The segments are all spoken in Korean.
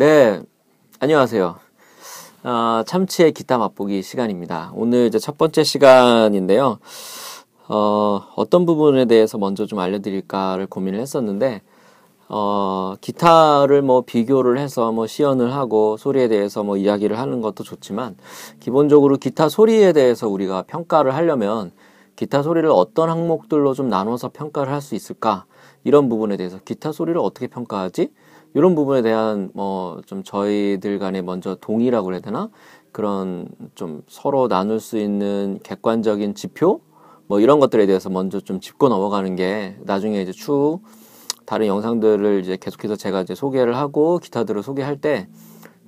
네, 안녕하세요. 어, 참치의 기타 맛보기 시간입니다. 오늘 이제 첫 번째 시간인데요. 어, 어떤 부분에 대해서 먼저 좀 알려드릴까를 고민을 했었는데, 어, 기타를 뭐 비교를 해서 뭐 시연을 하고 소리에 대해서 뭐 이야기를 하는 것도 좋지만, 기본적으로 기타 소리에 대해서 우리가 평가를 하려면, 기타 소리를 어떤 항목들로 좀 나눠서 평가를 할 수 있을까? 이런 부분에 대해서 기타 소리를 어떻게 평가하지? 이런 부분에 대한 뭐 좀 저희들 간에 먼저 동의라고 해야 되나 그런 좀 서로 나눌 수 있는 객관적인 지표 뭐 이런 것들에 대해서 먼저 좀 짚고 넘어가는 게 나중에 이제 추후 다른 영상들을 이제 계속해서 제가 이제 소개를 하고 기타들을 소개할 때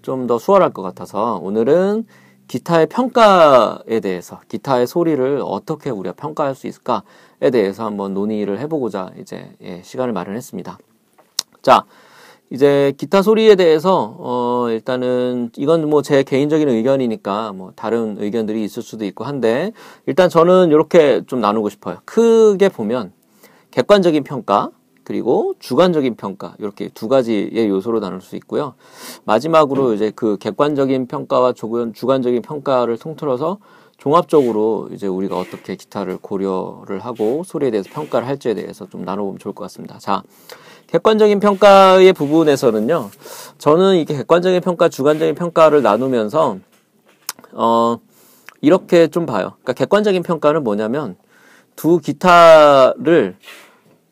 좀 더 수월할 것 같아서 오늘은 기타의 평가에 대해서 기타의 소리를 어떻게 우리가 평가할 수 있을까에 대해서 한번 논의를 해보고자 이제 예, 시간을 마련했습니다. 자, 이제 기타 소리에 대해서 어 일단은 이건 뭐 제 개인적인 의견이니까 뭐 다른 의견들이 있을 수도 있고 한데 일단 저는 이렇게 좀 나누고 싶어요. 크게 보면 객관적인 평가 그리고 주관적인 평가 이렇게 두 가지의 요소로 나눌 수 있고요. 마지막으로 이제 그 객관적인 평가와 주관적인 평가를 통틀어서 종합적으로 이제 우리가 어떻게 기타를 고려를 하고 소리에 대해서 평가를 할지에 대해서 좀 나눠보면 좋을 것 같습니다. 자, 객관적인 평가의 부분에서는요, 저는 이게 객관적인 평가, 주관적인 평가를 나누면서, 어, 이렇게 좀 봐요. 그러니까 객관적인 평가는 뭐냐면, 두 기타를,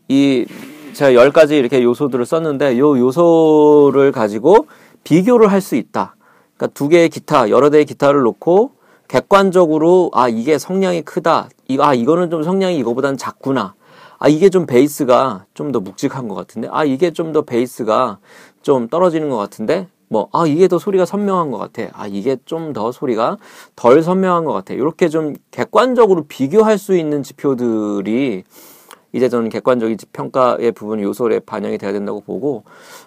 이, 제가 열 가지 이렇게 요소들을 썼는데, 요 요소를 가지고 비교를 할 수 있다. 그러니까 두 개의 기타, 여러 대의 기타를 놓고, 객관적으로, 아, 이게 성량이 크다. 이거, 아, 이거는 좀 성량이 이거보단 작구나. 아 이게 좀 베이스가 좀 더 묵직한 것 같은데 아 이게 좀 더 베이스가 좀 떨어지는 것 같은데 뭐 아 이게 더 소리가 선명한 것 같아 아 이게 좀 더 소리가 덜 선명한 것 같아 이렇게 좀 객관적으로 비교할 수 있는 지표들이 이제 저는 객관적인 평가의 부분 요소에 반영이 돼야 된다고 보고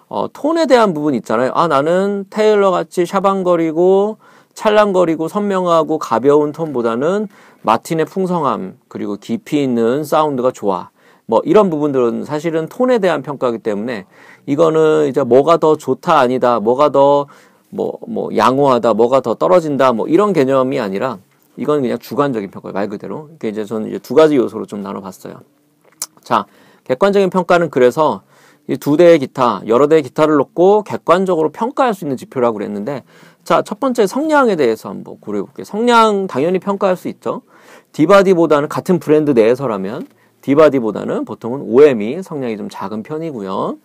어, 톤에 대한 부분 있잖아요 아 나는 테일러 같이 샤방거리고 찰랑거리고 선명하고 가벼운 톤보다는 마틴의 풍성함 그리고 깊이 있는 사운드가 좋아 뭐 이런 부분들은 사실은 톤에 대한 평가기 이 때문에 이거는 이제 뭐가 더 좋다 아니다, 뭐가 더 뭐, 뭐, 양호하다, 뭐가 더 떨어진다, 뭐, 이런 개념이 아니라, 이건 그냥 주관적인 평가예요, 말 그대로. 이게 이제 저는 이제 두 가지 요소로 좀 나눠봤어요. 자, 객관적인 평가는 그래서 이 두 대의 기타, 여러 대의 기타를 놓고 객관적으로 평가할 수 있는 지표라고 그랬는데, 자, 첫 번째 성량에 대해서 한번 고려해볼게요. 성량 당연히 평가할 수 있죠. 디바디보다는 같은 브랜드 내에서라면, 디바디보다는 보통은 OM이 성량이 좀 작은 편이고요.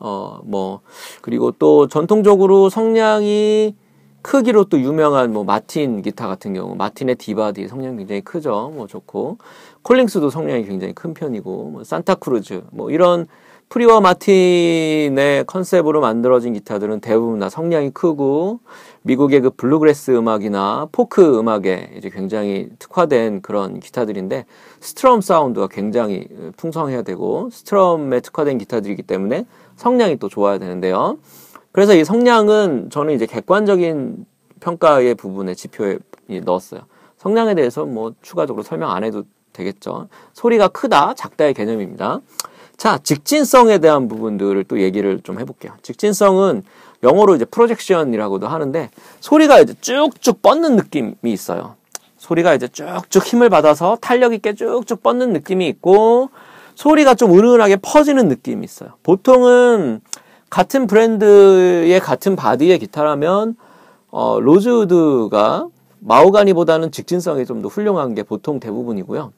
어, 뭐, 그리고 또 전통적으로 성량이 크기로 또 유명한 뭐 마틴 기타 같은 경우 마틴의 디바디 성량 굉장히 크죠 뭐 좋고 콜링스도 성량이 굉장히 큰 편이고 뭐 산타크루즈 뭐 이런 프리와 마틴의 컨셉으로 만들어진 기타들은 대부분 다 성량이 크고 미국의 그 블루그래스 음악이나 포크 음악에 이제 굉장히 특화된 그런 기타들인데 스트럼 사운드가 굉장히 어, 풍성해야 되고 스트럼에 특화된 기타들이기 때문에 성량이 또 좋아야 되는데요. 그래서 이 성량은 저는 이제 객관적인 평가의 부분에 지표에 넣었어요. 성량에 대해서 뭐 추가적으로 설명 안 해도 되겠죠. 소리가 크다, 작다의 개념입니다. 자, 직진성에 대한 부분들을 또 얘기를 좀 해볼게요. 직진성은 영어로 이제 프로젝션이라고도 하는데 소리가 이제 쭉쭉 뻗는 느낌이 있어요. 소리가 이제 쭉쭉 힘을 받아서 탄력 있게 쭉쭉 뻗는 느낌이 있고 소리가 좀 은은하게 퍼지는 느낌이 있어요. 보통은 같은 브랜드의 같은 바디의 기타라면 어, 로즈우드가 마오가니보다는 직진성이 좀 더 훌륭한 게 보통 대부분이고요.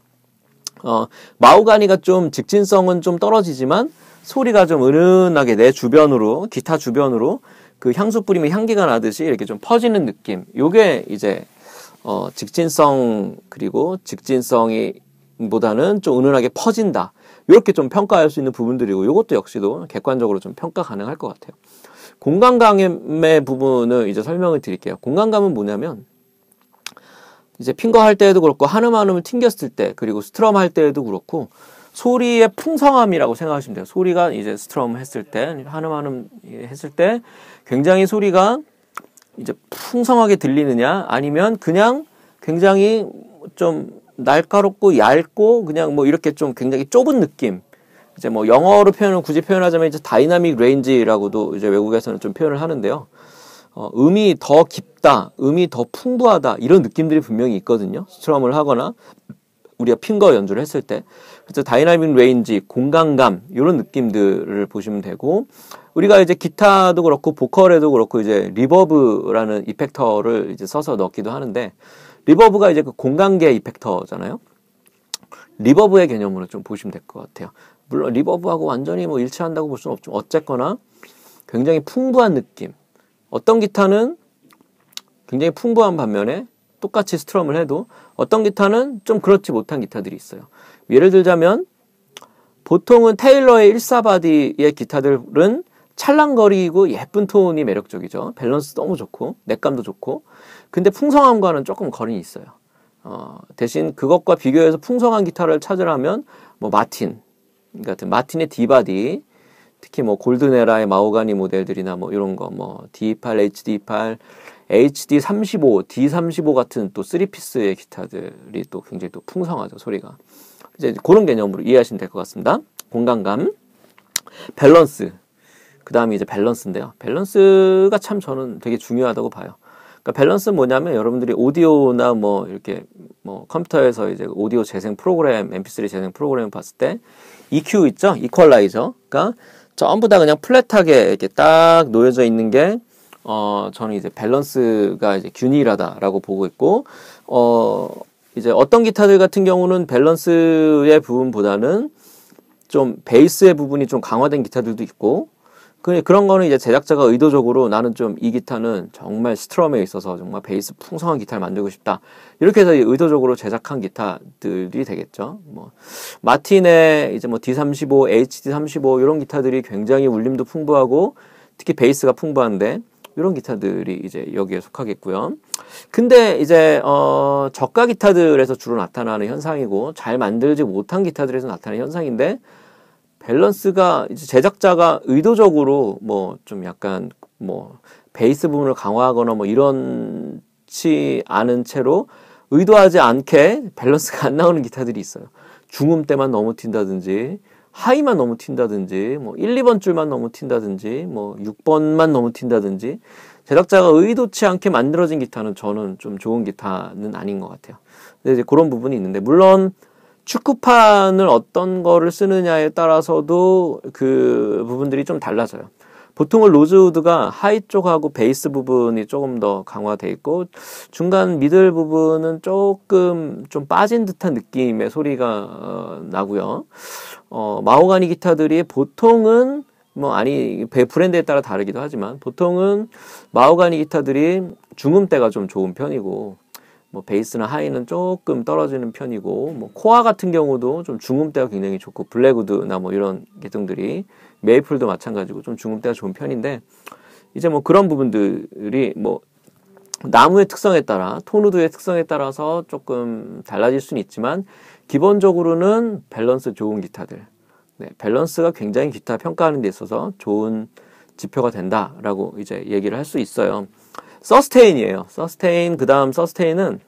어, 마우가니가 좀 직진성은 좀 떨어지지만 소리가 좀 은은하게 내 주변으로 기타 주변으로 그 향수 뿌리면 향기가 나듯이 이렇게 좀 퍼지는 느낌. 요게 이제 어, 직진성 그리고 직진성이 보다는 좀 은은하게 퍼진다. 이렇게 좀 평가할 수 있는 부분들이고 이것도 역시도 객관적으로 좀 평가 가능할 것 같아요. 공간감의 부분을 이제 설명을 드릴게요. 공간감은 뭐냐면 이제 핑거 할 때에도 그렇고 한음 한음을 튕겼을 때 그리고 스트럼 할 때에도 그렇고 소리의 풍성함이라고 생각하시면 돼요. 소리가 이제 스트럼 했을 때 한음 한음 했을 때 굉장히 소리가 이제 풍성하게 들리느냐 아니면 그냥 굉장히 좀 날카롭고 얇고 그냥 뭐 이렇게 좀 굉장히 좁은 느낌 이제 뭐 영어로 표현을 굳이 표현하자면 이제 다이나믹 레인지라고도 이제 외국에서는 좀 표현을 하는데요. 어, 음이 더 깊다, 음이 더 풍부하다 이런 느낌들이 분명히 있거든요. 스트럼을 하거나 우리가 핑거 연주를 했을 때 그래서 다이나믹 레인지, 공간감 이런 느낌들을 보시면 되고 우리가 이제 기타도 그렇고 보컬에도 그렇고 이제 리버브라는 이펙터를 이제 써서 넣기도 하는데 리버브가 이제 그 공간계 이펙터잖아요. 리버브의 개념으로 좀 보시면 될 것 같아요. 물론 리버브하고 완전히 뭐 일치한다고 볼 수는 없지만 어쨌거나 굉장히 풍부한 느낌, 어떤 기타는 굉장히 풍부한 반면에 똑같이 스트럼을 해도 어떤 기타는 좀 그렇지 못한 기타들이 있어요. 예를 들자면 보통은 테일러의 14바디의 기타들은 찰랑거리고 예쁜 톤이 매력적이죠. 밸런스 너무 좋고 넥감도 좋고 근데 풍성함과는 조금 거리이 있어요. 어, 대신 그것과 비교해서 풍성한 기타를 찾으라면 뭐 마틴 같은 마틴의 디바디 특히 뭐 골드네라의 마호가니 모델들이나 뭐 이런 거 뭐 D8, HD8, HD35, D35 같은 또 3피스의 기타들이 또 굉장히 또 풍성하죠, 소리가. 이제 그런 개념으로 이해하시면 될 것 같습니다. 공간감, 밸런스. 그 다음에 이제 밸런스인데요. 밸런스가 참 저는 되게 중요하다고 봐요. 그러니까 밸런스는 뭐냐면 여러분들이 오디오나 뭐 이렇게 뭐 컴퓨터에서 이제 오디오 재생 프로그램, MP3 재생 프로그램 을 봤을 때 EQ 있죠? 이퀄라이저. 그러니까 전부 다 그냥 플랫하게 이렇게 딱 놓여져 있는 게 어, 저는 이제 밸런스가 이제 균일하다라고 보고 있고, 어, 이제 어떤 기타들 같은 경우는 밸런스의 부분보다는 좀 베이스의 부분이 좀 강화된 기타들도 있고, 그 그런 거는 이제 제작자가 의도적으로 나는 좀 이 기타는 정말 스트럼에 있어서 정말 베이스 풍성한 기타를 만들고 싶다. 이렇게 해서 의도적으로 제작한 기타들이 되겠죠. 뭐 마틴의 이제 뭐 D35, HD35 이런 기타들이 굉장히 울림도 풍부하고 특히 베이스가 풍부한데 이런 기타들이 이제 여기에 속하겠고요. 근데 이제 어 저가 기타들에서 주로 나타나는 현상이고 잘 만들지 못한 기타들에서 나타나는 현상인데 밸런스가 이제 제작자가 의도적으로 뭐 좀 약간 뭐 베이스 부분을 강화하거나 뭐 이런치 않은 채로 의도하지 않게 밸런스가 안 나오는 기타들이 있어요. 중음 때만 너무 튄다든지 하이만 너무 튄다든지 뭐 1, 2번 줄만 너무 튄다든지 뭐 6번만 너무 튄다든지 제작자가 의도치 않게 만들어진 기타는 저는 좀 좋은 기타는 아닌 것 같아요. 근데 이제 그런 부분이 있는데 물론 축구판을 어떤 거를 쓰느냐에 따라서도 그 부분들이 좀 달라져요. 보통은 로즈우드가 하이 쪽하고 베이스 부분이 조금 더 강화돼 있고 중간 미들 부분은 조금 좀 빠진 듯한 느낌의 소리가 어, 나고요. 어, 마호가니 기타들이 보통은 뭐 아니 브랜드에 따라 다르기도 하지만 보통은 마호가니 기타들이 중음대가 좀 좋은 편이고 뭐 베이스나 하이는 네. 조금 떨어지는 편이고 뭐 코아 같은 경우도 좀 중음대가 굉장히 좋고 블랙우드나 뭐 이런 계통들이 메이플도 마찬가지고 좀 중음대가 좋은 편인데 이제 뭐 그런 부분들이 뭐 나무의 특성에 따라 톤우드의 특성에 따라서 조금 달라질 수는 있지만 기본적으로는 밸런스 좋은 기타들 네, 밸런스가 굉장히 기타 평가하는 데 있어서 좋은 지표가 된다라고 이제 얘기를 할 수 있어요. 서스테인이에요. 서스테인 그다음 서스테인은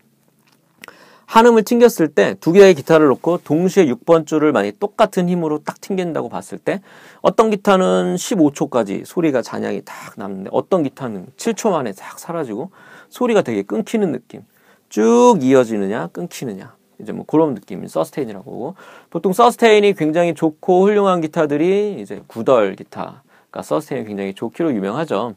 한음을 튕겼을 때 두 개의 기타를 놓고 동시에 6번 줄을 많이 똑같은 힘으로 딱 튕긴다고 봤을 때 어떤 기타는 15초까지 소리가 잔향이 딱 남는데 어떤 기타는 7초 만에 싹 사라지고 소리가 되게 끊기는 느낌 쭉 이어지느냐 끊기느냐 이제 뭐 그런 느낌이 서스테인이라고 보통 서스테인이 굉장히 좋고 훌륭한 기타들이 이제 구덜 기타 그러니까 서스테인이 굉장히 좋기로 유명하죠.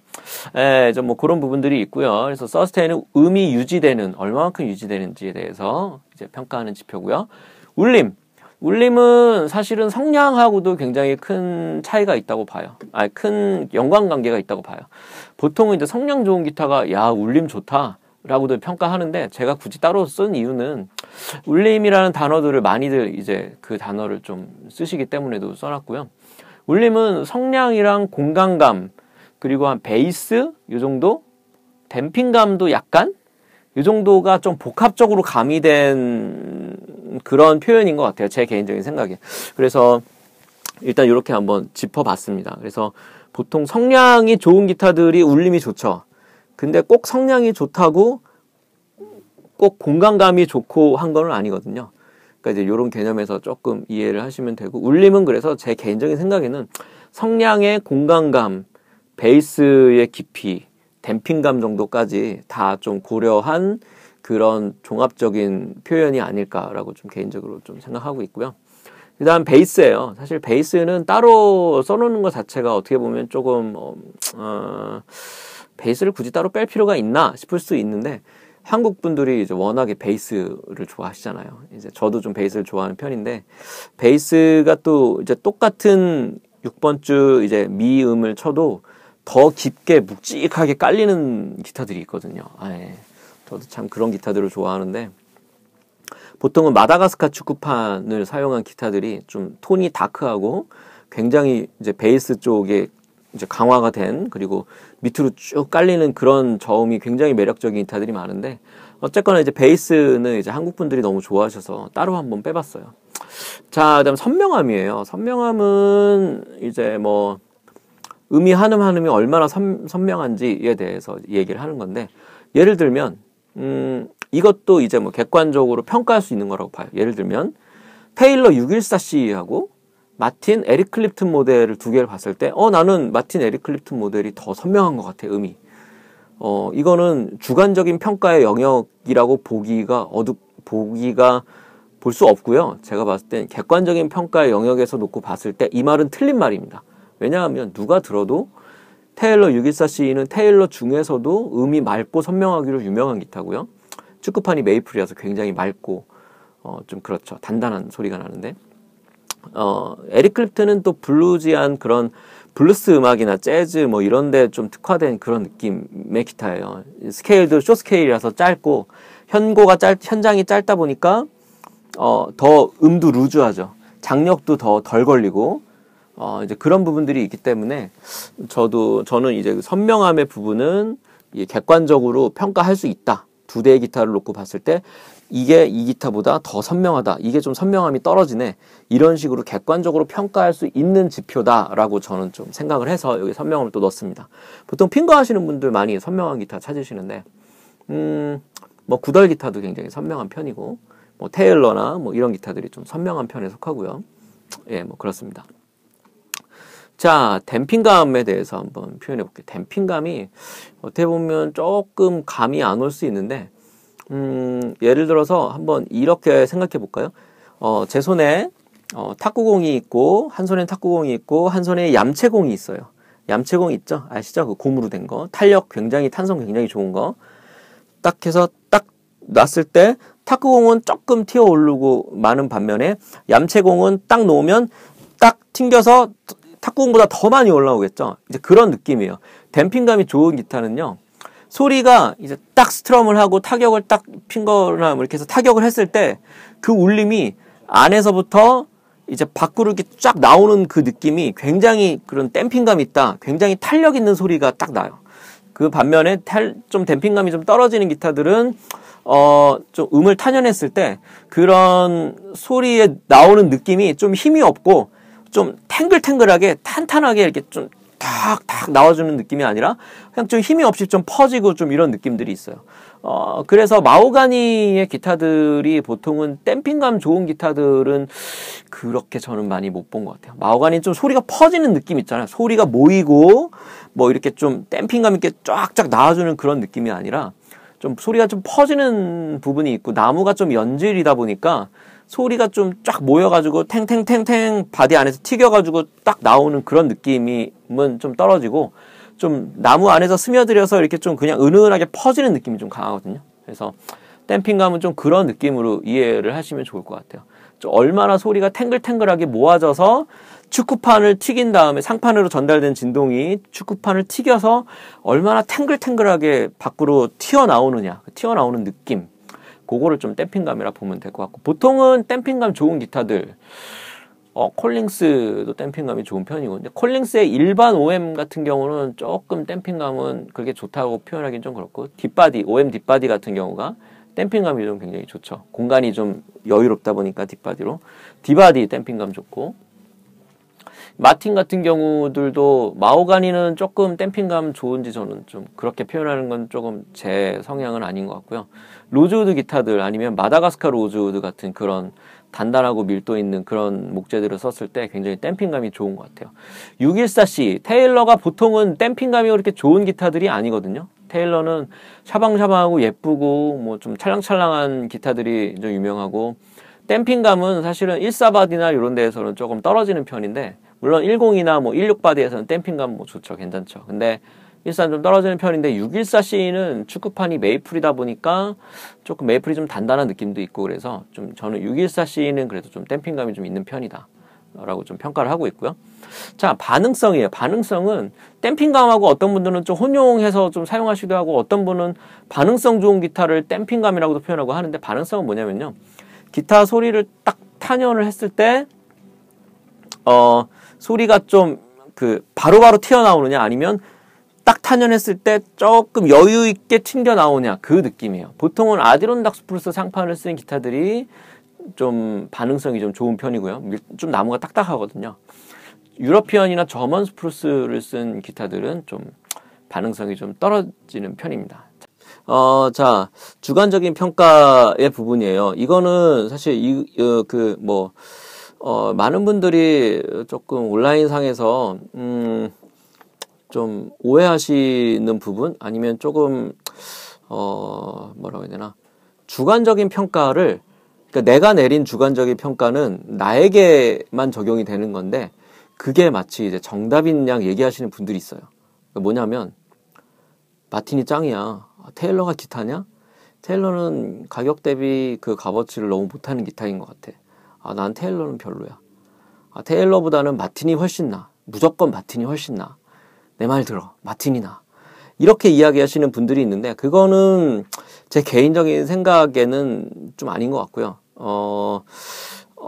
예, 좀뭐 그런 부분들이 있고요. 그래서 서스테인은 의미 유지되는 얼마만큼 유지되는지에 대해서 이제 평가하는 지표고요. 울림 울림은 사실은 성량하고도 굉장히 큰 차이가 있다고 봐요. 아, 큰 연관 관계가 있다고 봐요. 보통은 이제 성량 좋은 기타가 야 울림 좋다. 라고도 평가하는데 제가 굳이 따로 쓴 이유는 울림이라는 단어들을 많이들 이제 그 단어를 좀 쓰시기 때문에도 써놨고요. 울림은 성량이랑 공간감 그리고 한 베이스 요 정도 댐핑감도 약간 요 정도가 좀 복합적으로 가미된 그런 표현인 것 같아요. 제 개인적인 생각에. 그래서 일단 이렇게 한번 짚어봤습니다. 그래서 보통 성량이 좋은 기타들이 울림이 좋죠. 근데 꼭 성량이 좋다고 꼭 공간감이 좋고 한 거는 아니거든요. 그러니까 이제 이런 개념에서 조금 이해를 하시면 되고 울림은 그래서 제 개인적인 생각에는 성량의 공간감, 베이스의 깊이, 댐핑감 정도까지 다 좀 고려한 그런 종합적인 표현이 아닐까라고 좀 개인적으로 좀 생각하고 있고요. 그다음 베이스예요. 사실 베이스는 따로 써놓는 것 자체가 어떻게 보면 조금 어, 어 베이스를 굳이 따로 뺄 필요가 있나 싶을 수 있는데 한국 분들이 이제 워낙에 베이스를 좋아하시잖아요. 이제 저도 좀 베이스를 좋아하는 편인데 베이스가 또 이제 똑같은 6번 주 이제 미음을 쳐도 더 깊게 묵직하게 깔리는 기타들이 있거든요. 아, 예. 저도 참 그런 기타들을 좋아하는데 보통은 마다가스카 축구판을 사용한 기타들이 좀 톤이 다크하고 굉장히 이제 베이스 쪽에 이제 강화가 된 그리고 밑으로 쭉 깔리는 그런 저음이 굉장히 매력적인 기타들이 많은데 어쨌거나 이제 베이스는 이제 한국 분들이 너무 좋아하셔서 따로 한번 빼봤어요. 자, 그다음 선명함이에요. 선명함은 이제 뭐 음이 한음 한음이 얼마나 선, 선명한지에 대해서 얘기를 하는 건데 예를 들면 음 이것도 이제 뭐 객관적으로 평가할 수 있는 거라고 봐요. 예를 들면 테일러 614C하고 마틴 에릭 클립튼 모델을 두 개를 봤을 때, 어, 나는 마틴 에릭 클립튼 모델이 더 선명한 것 같아, 음이. 어, 이거는 주관적인 평가의 영역이라고 보기가 어둡, 보기가 볼 수 없고요. 제가 봤을 땐 객관적인 평가의 영역에서 놓고 봤을 때 이 말은 틀린 말입니다. 왜냐하면 누가 들어도 테일러 614C는 테일러 중에서도 음이 맑고 선명하기로 유명한 기타고요. 축구판이 메이플이라서 굉장히 맑고 어, 좀 그렇죠. 단단한 소리가 나는데 어, 에릭 클립트는 또 블루지한 그런 블루스 음악이나 재즈 뭐 이런 데 좀 특화된 그런 느낌의 기타예요. 스케일도 쇼 스케일이라서 짧고 현고가 짧 현장이 짧다 보니까 어, 더 음도 루즈하죠. 장력도 더 덜 걸리고 어, 이제 그런 부분들이 있기 때문에 저도 저는 이제 그 선명함의 부분은 객관적으로 평가할 수 있다. 두 대의 기타를 놓고 봤을 때 이게 이기타보다더 선명하다. 이게 좀 선명함이 떨어지네. 이런 식으로 객관적으로 평가할 수 있는 지표다라고 저는 좀 생각을 해서 여기 선명함을 또 넣습니다. 보통 핑거 하시는 분들 많이 선명한 기타 찾으시는데 음, 뭐구덜 기타도 굉장히 선명한 편이고 뭐 테일러나 뭐 이런 기타들이 좀 선명한 편에 속하고요. 예, 뭐 그렇습니다. 자, 댐핑감에 대해서 한번 표현해 볼게요. 댐핑감이 어떻게 보면 조금 감이 안 올 수 있는데 음, 예를 들어서 한번 이렇게 생각해 볼까요? 어, 제 손에 어, 탁구공이 있고 한 손에 탁구공이 있고 한 손에 얌체공이 있어요. 얌체공 있죠? 아시죠? 그 고무로 된 거. 탄력 굉장히 탄성 굉장히 좋은 거. 딱 해서 딱 놨을 때 탁구공은 조금 튀어 오르고 많은 반면에 얌체공은 딱 놓으면 딱 튕겨서 탁구공보다 더 많이 올라오겠죠. 이제 그런 느낌이에요. 댐핑감이 좋은 기타는요. 소리가 이제 딱 스트럼을 하고 타격을 딱 핀거나 뭐 이렇게 해서 타격을 했을 때 그 울림이 안에서부터 이제 밖으로 이렇게 쫙 나오는 그 느낌이 굉장히 그런 댐핑감 있다. 굉장히 탄력 있는 소리가 딱 나요. 그 반면에 탈, 좀 댐핑감이 좀 떨어지는 기타들은 어, 좀 음을 탄현했을 때 그런 소리에 나오는 느낌이 좀 힘이 없고 좀 탱글탱글하게 탄탄하게 이렇게 좀 탁탁 나와주는 느낌이 아니라 그냥 좀 힘이 없이 좀 퍼지고 좀 이런 느낌들이 있어요. 어, 그래서 마오가니의 기타들이 보통은 댐핑감 좋은 기타들은 그렇게 저는 많이 못 본 것 같아요. 마오가니는 좀 소리가 퍼지는 느낌 있잖아요. 소리가 모이고 뭐 이렇게 좀 댐핑감 있게 쫙쫙 나와주는 그런 느낌이 아니라 좀 소리가 좀 퍼지는 부분이 있고 나무가 좀 연질이다 보니까 소리가 좀 쫙 모여가지고 탱탱탱탱 바디 안에서 튀겨가지고 딱 나오는 그런 느낌은 좀 떨어지고 좀 나무 안에서 스며들여서 이렇게 좀 그냥 은은하게 퍼지는 느낌이 좀 강하거든요. 그래서 댐핑감은 좀 그런 느낌으로 이해를 하시면 좋을 것 같아요. 얼마나 소리가 탱글탱글하게 모아져서 축구판을 튀긴 다음에 상판으로 전달된 진동이 축구판을 튀겨서 얼마나 탱글탱글하게 밖으로 튀어나오느냐, 튀어나오는 느낌. 그거를 좀 댐핑감이라 보면 될 것 같고 보통은 댐핑감 좋은 기타들 어, 콜링스도 댐핑감이 좋은 편이고 근데 콜링스의 일반 OM 같은 경우는 조금 댐핑감은 그렇게 좋다고 표현하기는 좀 그렇고 뒷바디 OM 뒷바디 같은 경우가 댐핑감이 좀 굉장히 좋죠 공간이 좀 여유롭다 보니까 뒷바디로 뒷바디 댐핑감 좋고 마틴 같은 경우들도 마오가니는 조금 댐핑감 좋은지 저는 좀 그렇게 표현하는 건 조금 제 성향은 아닌 것 같고요. 로즈우드 기타들 아니면 마다가스카 로즈우드 같은 그런 단단하고 밀도 있는 그런 목재들을 썼을 때 굉장히 댐핑감이 좋은 것 같아요. 614C 테일러가 보통은 댐핑감이 그렇게 좋은 기타들이 아니거든요. 테일러는 샤방샤방하고 예쁘고 뭐 좀 찰랑찰랑한 기타들이 좀 유명하고 댐핑감은 사실은 1 4바디나 이런 데에서는 조금 떨어지는 편인데 물론 10이나 뭐 16바디에서는 댐핑감 뭐 좋죠. 괜찮죠. 근데 일산 좀 떨어지는 편인데 614C는 축구판이 메이플이다 보니까 조금 메이플이 좀 단단한 느낌도 있고 그래서 좀 저는 614C는 그래도 좀 댐핑감이 좀 있는 편이다. 라고 좀 평가를 하고 있고요. 자, 반응성이에요. 반응성은 댐핑감하고 어떤 분들은 좀 혼용해서 좀 사용하시기도 하고 어떤 분은 반응성 좋은 기타를 댐핑감이라고도 표현하고 하는데 반응성은 뭐냐면요. 기타 소리를 딱 탄현을 했을 때 어, 소리가 좀 그 바로바로 튀어나오느냐 아니면 딱 탄현했을 때 조금 여유 있게 튕겨 나오냐 그 느낌이에요. 보통은 아디론닥스 플러스 상판을 쓰는 기타들이 좀 반응성이 좀 좋은 편이고요. 좀 나무가 딱딱하거든요. 유러피언이나 저먼 스프루스를 쓴 기타들은 좀 반응성이 좀 떨어지는 편입니다. 어, 자, 주관적인 평가의 부분이에요. 이거는 사실 이, 어, 그, 뭐, 어, 많은 분들이 조금 온라인상에서, 음, 좀 오해하시는 부분 아니면 조금, 어, 뭐라고 해야 되나. 주관적인 평가를, 그러니까 내가 내린 주관적인 평가는 나에게만 적용이 되는 건데, 그게 마치 이제 정답인 양 얘기하시는 분들이 있어요. 그러니까 뭐냐면, 마틴이 짱이야. 아, 테일러가 기타냐? 테일러는 가격 대비 그 값어치를 너무 못하는 기타인 것 같아. 아, 난 테일러는 별로야. 아, 테일러보다는 마틴이 훨씬 나. 무조건 마틴이 훨씬 나. 내 말 들어. 마틴이 나. 이렇게 이야기하시는 분들이 있는데 그거는 제 개인적인 생각에는 좀 아닌 것 같고요. 어,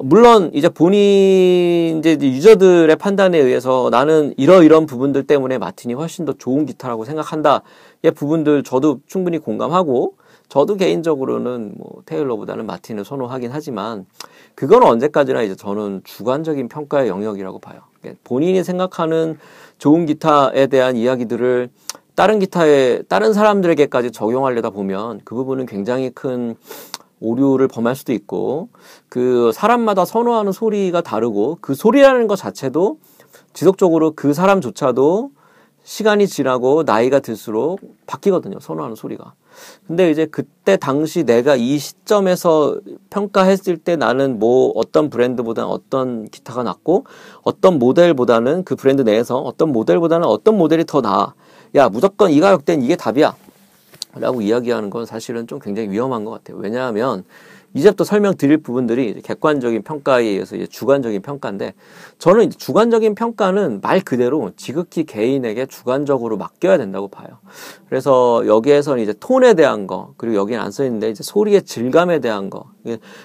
물론 이제 본인 이제 유저들의 판단에 의해서 나는 이러이런 부분들 때문에 마틴이 훨씬 더 좋은 기타라고 생각한다의 부분들 저도 충분히 공감하고 저도 개인적으로는 뭐 테일러보다는 마틴을 선호하긴 하지만 그건 언제까지나 이제 저는 주관적인 평가의 영역이라고 봐요. 그러니까 본인이 생각하는 좋은 기타에 대한 이야기들을 다른 기타에 다른 사람들에게까지 적용하려다 보면 그 부분은 굉장히 큰 오류를 범할 수도 있고 그 사람마다 선호하는 소리가 다르고 그 소리라는 것 자체도 지속적으로 그 사람조차도 시간이 지나고 나이가 들수록 바뀌거든요. 선호하는 소리가. 근데 이제 그때 당시 내가 이 시점에서 평가했을 때 나는 뭐 어떤 브랜드보다는 어떤 기타가 낫고 어떤 모델보다는 그 브랜드 내에서 어떤 모델보다는 어떤 모델이 더 나아. 야, 무조건 이 가격대는 이게 답이야. 라고 이야기하는 건 사실은 좀 굉장히 위험한 것 같아요. 왜냐하면 이제부터 설명드릴 부분들이 객관적인 평가에 의해서 이제 주관적인 평가인데 저는 주관적인 평가는 말 그대로 지극히 개인에게 주관적으로 맡겨야 된다고 봐요. 그래서 여기에서는 이제 톤에 대한 거 그리고 여기는 안 써 있는데 이제 소리의 질감에 대한 거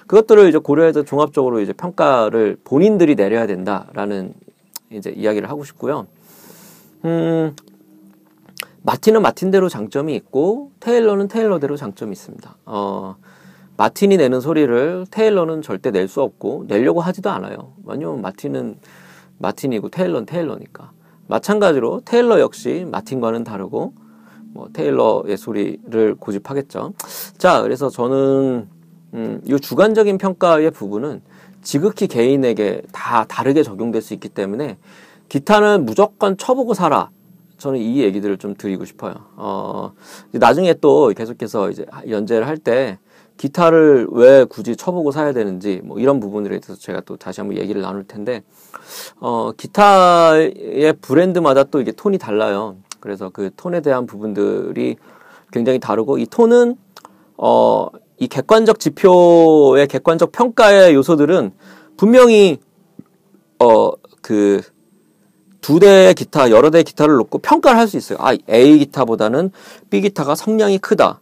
그것들을 이제 고려해서 종합적으로 이제 평가를 본인들이 내려야 된다라는 이제 이야기를 하고 싶고요. 음, 마틴은 마틴대로 장점이 있고 테일러는 테일러대로 장점이 있습니다. 어, 마틴이 내는 소리를 테일러는 절대 낼 수 없고 내려고 하지도 않아요. 왜냐면 하 마틴은 마틴이고 테일러는 테일러니까. 마찬가지로 테일러 역시 마틴과는 다르고 뭐 테일러의 소리를 고집하겠죠. 자, 그래서 저는 음, 이 주관적인 평가의 부분은 지극히 개인에게 다 다르게 적용될 수 있기 때문에 기타는 무조건 쳐보고 살아. 저는 이 얘기들을 좀 드리고 싶어요. 어, 나중에 또 계속해서 이제 연재를 할때 기타를 왜 굳이 쳐보고 사야 되는지 뭐 이런 부분들에 대해서 제가 또 다시 한번 얘기를 나눌 텐데 어 기타의 브랜드마다 또 이게 톤이 달라요. 그래서 그 톤에 대한 부분들이 굉장히 다르고 이 톤은 어 이 객관적 지표의 객관적 평가의 요소들은 분명히 어 그 두 대의 기타, 여러 대의 기타를 놓고 평가를 할 수 있어요. 아, A 기타보다는 B 기타가 성량이 크다.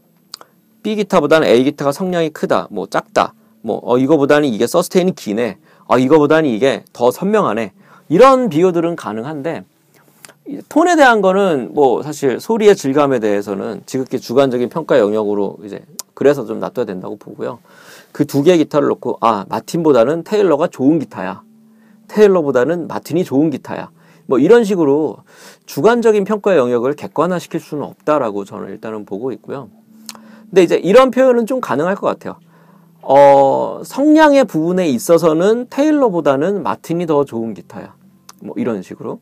B 기타보다는 A 기타가 성량이 크다, 뭐 작다, 뭐 어, 이거보다는 이게 서스테인이 기네, 어, 이거보다는 이게 더 선명하네 이런 비교들은 가능한데 톤에 대한 거는 뭐 사실 소리의 질감에 대해서는 지극히 주관적인 평가 영역으로 이제 그래서 좀 놔둬야 된다고 보고요. 그 두 개의 기타를 놓고 아 마틴보다는 테일러가 좋은 기타야, 테일러보다는 마틴이 좋은 기타야. 뭐 이런 식으로 주관적인 평가 영역을 객관화시킬 수는 없다라고 저는 일단은 보고 있고요. 근데 이제 이런 표현은 좀 가능할 것 같아요. 어, 성량의 부분에 있어서는 테일러보다는 마틴이 더 좋은 기타야. 뭐 이런 식으로.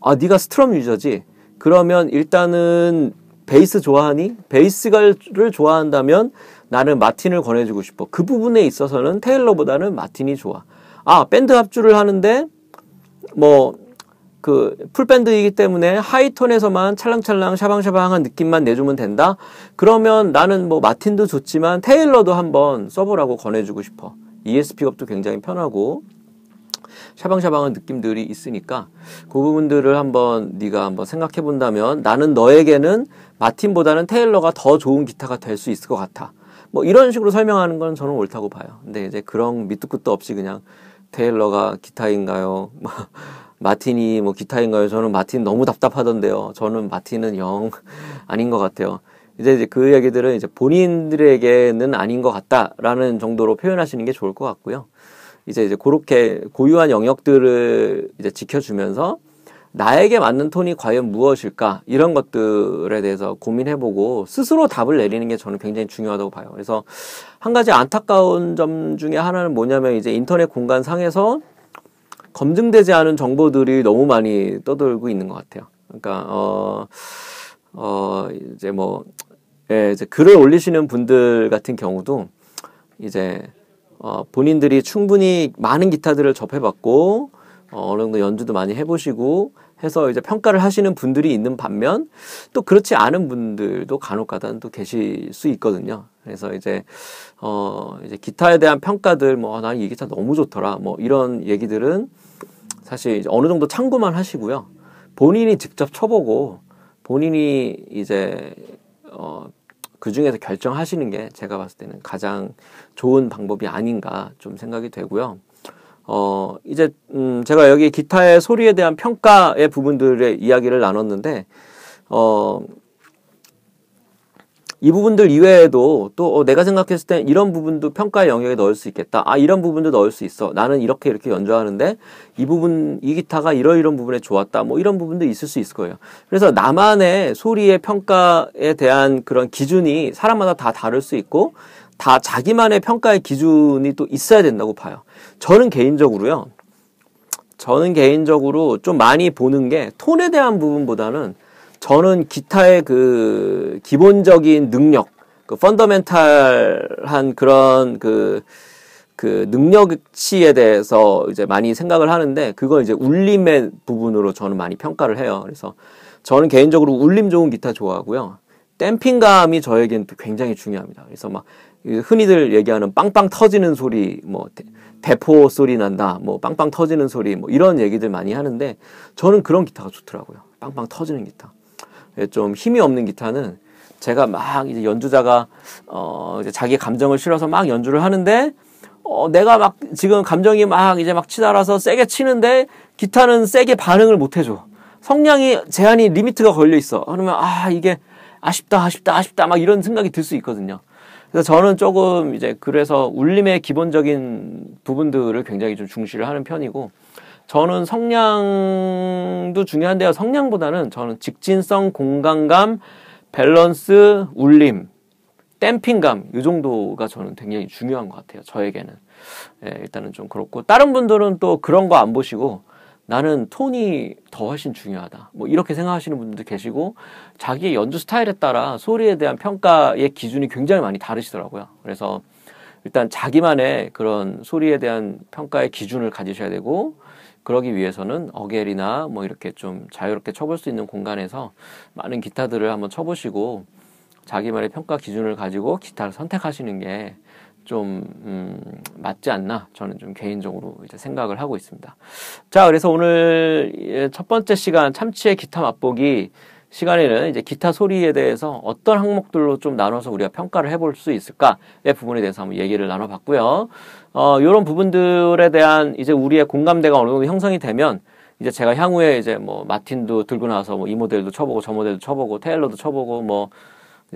아, 네가 스트럼 유저지. 그러면 일단은 베이스 좋아하니? 베이스를 좋아한다면 나는 마틴을 권해주고 싶어. 그 부분에 있어서는 테일러보다는 마틴이 좋아. 아, 밴드 합주를 하는데 뭐그 풀밴드이기 때문에 하이톤에서만 찰랑찰랑 샤방샤방한 느낌만 내주면 된다? 그러면 나는 뭐 마틴도 좋지만 테일러도 한번 써보라고 권해주고 싶어. ESP업도 굉장히 편하고 샤방샤방한 느낌들이 있으니까 그 부분들을 한번 네가 한번 생각해 본다면 나는 너에게는 마틴보다는 테일러가 더 좋은 기타가 될 수 있을 것 같아. 뭐 이런 식으로 설명하는 건 저는 옳다고 봐요. 근데 이제 그런 밑도 끝도 없이 그냥 테일러가 기타인가요? 뭐 마틴이 뭐 기타인가요? 저는 마틴 너무 답답하던데요. 저는 마틴은 영 아닌 것 같아요. 이제 그 이야기들은 이제 본인들에게는 아닌 것 같다라는 정도로 표현하시는 게 좋을 것 같고요. 이제 이제 그렇게 고유한 영역들을 이제 지켜주면서 나에게 맞는 톤이 과연 무엇일까 이런 것들에 대해서 고민해보고 스스로 답을 내리는 게 저는 굉장히 중요하다고 봐요. 그래서 한 가지 안타까운 점 중에 하나는 뭐냐면 이제 인터넷 공간 상에서 검증되지 않은 정보들이 너무 많이 떠돌고 있는 것 같아요. 그러니까 어, 어 이제 뭐 예, 이제 글을 올리시는 분들 같은 경우도 이제 어, 본인들이 충분히 많은 기타들을 접해봤고 어, 어느 정도 연주도 많이 해보시고 해서 이제 평가를 하시는 분들이 있는 반면 또 그렇지 않은 분들도 간혹가다 또 계실 수 있거든요. 그래서 이제 어 이제 기타에 대한 평가들 뭐 나는 아, 이 기타 너무 좋더라 뭐 이런 얘기들은 사실 어느 정도 참고만 하시고요. 본인이 직접 쳐보고 본인이 이제 어, 그 중에서 결정하시는 게 제가 봤을 때는 가장 좋은 방법이 아닌가 좀 생각이 되고요. 어, 이제, 음, 제가 여기 기타의 소리에 대한 평가의 부분들의 이야기를 나눴는데, 어, 이 부분들 이외에도 또 어, 내가 생각했을 때 이런 부분도 평가의 영역에 넣을 수 있겠다. 아 이런 부분도 넣을 수 있어. 나는 이렇게 이렇게 연주하는데 이 부분 이 기타가 이런 이런 부분에 좋았다. 뭐 이런 부분도 있을 수 있을 거예요. 그래서 나만의 소리의 평가에 대한 그런 기준이 사람마다 다 다를 수 있고 다 자기만의 평가의 기준이 또 있어야 된다고 봐요. 저는 개인적으로요. 저는 개인적으로 좀 많이 보는 게 톤에 대한 부분보다는 저는 기타의 그 기본적인 능력, 그 펀더멘탈한 그런 그그 그 능력치에 대해서 이제 많이 생각을 하는데 그걸 이제 울림의 부분으로 저는 많이 평가를 해요. 그래서 저는 개인적으로 울림 좋은 기타 좋아하고요. 댐핑감이 저에겐 또 굉장히 중요합니다. 그래서 막 흔히들 얘기하는 빵빵 터지는 소리, 뭐 대, 포 소리 난다, 뭐 빵빵 터지는 소리, 뭐 이런 얘기들 많이 하는데 저는 그런 기타가 좋더라고요. 빵빵 터지는 기타. 좀 힘이 없는 기타는 제가 막 이제 연주자가 어 이제 자기 감정을 실어서 막 연주를 하는데 어 내가 막 지금 감정이 막 이제 막 치달아서 세게 치는데 기타는 세게 반응을 못 해줘. 성량이 제한이 리미트가 걸려 있어. 그러면 아 이게 아쉽다 아쉽다 아쉽다 막 이런 생각이 들 수 있거든요. 그래서 저는 조금 이제 그래서 울림의 기본적인 부분들을 굉장히 좀 중시를 하는 편이고 저는 성량도 중요한데요. 성량보다는 저는 직진성, 공간감, 밸런스, 울림, 댐핑감 이 정도가 저는 굉장히 중요한 것 같아요. 저에게는 예, 일단은 좀 그렇고 다른 분들은 또 그런 거 안 보시고 나는 톤이 더 훨씬 중요하다. 뭐 이렇게 생각하시는 분들도 계시고 자기의 연주 스타일에 따라 소리에 대한 평가의 기준이 굉장히 많이 다르시더라고요. 그래서 일단 자기만의 그런 소리에 대한 평가의 기준을 가지셔야 되고 그러기 위해서는 어겔이나 뭐 이렇게 좀 자유롭게 쳐볼 수 있는 공간에서 많은 기타들을 한번 쳐보시고 자기만의 평가 기준을 가지고 기타를 선택하시는 게 좀, 음, 맞지 않나. 저는 좀 개인적으로 이제 생각을 하고 있습니다. 자, 그래서 오늘 첫 번째 시간 참치의 기타 맛보기 시간에는 이제 기타 소리에 대해서 어떤 항목들로 좀 나눠서 우리가 평가를 해볼 수 있을까의 부분에 대해서 한번 얘기를 나눠봤고요. 어, 이런 부분들에 대한 이제 우리의 공감대가 어느 정도 형성이 되면 이제 제가 향후에 이제 뭐 마틴도 들고 나서 뭐 이 모델도 쳐보고 저 모델도 쳐보고 테일러도 쳐보고 뭐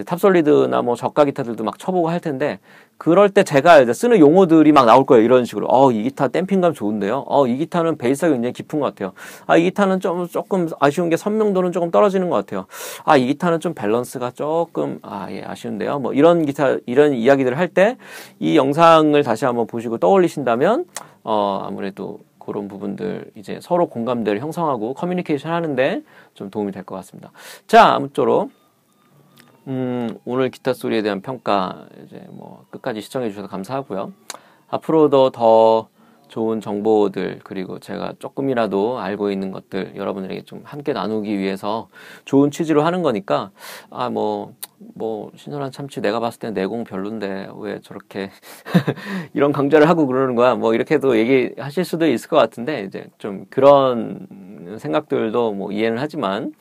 탑솔리드나 뭐 저가 기타들도 막 쳐보고 할 텐데 그럴 때 제가 이제 쓰는 용어들이 막 나올 거예요. 이런 식으로. 어, 이 기타 댐핑감 좋은데요. 어, 이 기타는 베이스가 굉장히 깊은 것 같아요. 아, 이 기타는 좀 조금 아쉬운 게 선명도는 조금 떨어지는 것 같아요. 아, 이 기타는 좀 밸런스가 조금 아, 예, 아쉬운데요. 뭐 이런 기타 이런 이야기들을 할 때 이 영상을 다시 한번 보시고 떠올리신다면 어, 아무래도 그런 부분들 이제 서로 공감대를 형성하고 커뮤니케이션 하는데 좀 도움이 될 것 같습니다. 자, 아무쪼록 음, 오늘 기타 소리에 대한 평가 이제 뭐 끝까지 시청해 주셔서 감사하고요. 앞으로도 더 좋은 정보들 그리고 제가 조금이라도 알고 있는 것들 여러분들에게 좀 함께 나누기 위해서 좋은 취지로 하는 거니까 아 뭐뭐 뭐 신선한 참치 내가 봤을 때 내공 별론데 왜 저렇게 이런 강좌를 하고 그러는 거야 뭐 이렇게도 얘기하실 수도 있을 것 같은데 이제 좀 그런 생각들도 뭐 이해는 하지만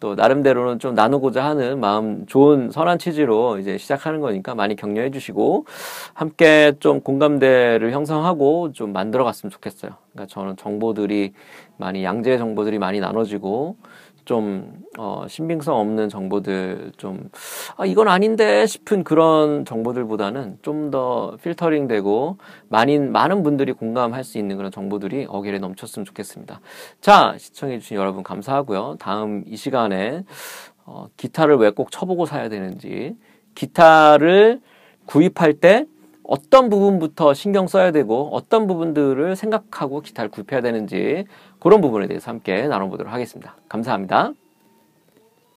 또 나름대로는 좀 나누고자 하는 마음 좋은 선한 취지로 이제 시작하는 거니까 많이 격려해 주시고 함께 좀 공감대를 형성하고 좀 만들어 갔으면 좋겠어요. 그러니까 저는 정보들이 많이 양재 정보들이 많이 나눠지고 좀 어, 신빙성 없는 정보들 좀 아, 이건 아닌데 싶은 그런 정보들보다는 좀 더 필터링되고 많은 많은 분들이 공감할 수 있는 그런 정보들이 어길에 넘쳤으면 좋겠습니다. 자 시청해주신 여러분 감사하고요. 다음 이 시간에 어, 기타를 왜 꼭 쳐보고 사야 되는지 기타를 구입할 때 어떤 부분부터 신경 써야 되고 어떤 부분들을 생각하고 기타를 굽혀야 되는지 그런 부분에 대해서 함께 나눠보도록 하겠습니다. 감사합니다.